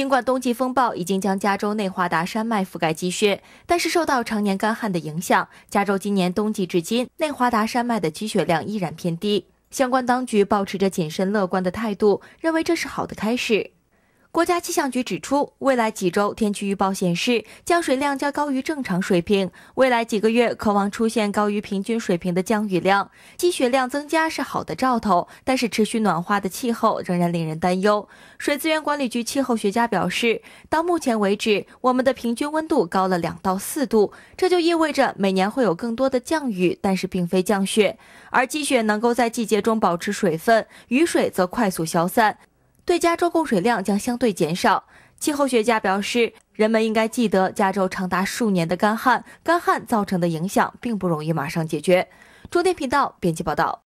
尽管冬季风暴已经将加州内华达山脉覆盖积雪，但是受到常年干旱的影响，加州今年冬季至今，内华达山脉的积雪量依然偏低。相关当局保持着谨慎乐观的态度，认为这是好的开始。国家气象局指出，未来几周天气预报显示，降水量将高于正常水平。未来几个月，可望出现高于平均水平的降雨量，积雪量增加是好的兆头。但是，持续暖化的气候仍然令人担忧。水资源管理局气候学家表示，到目前为止，我们的平均温度高了两到四度，这就意味着每年会有更多的降雨，但是并非降雪。而积雪能够在季节中保持水分，雨水则快速消散。对加州供水量将相对减少，气候学家表示，人们应该记得加州长达数年的干旱，干旱造成的影响并不容易马上解决。中天频道编辑报道。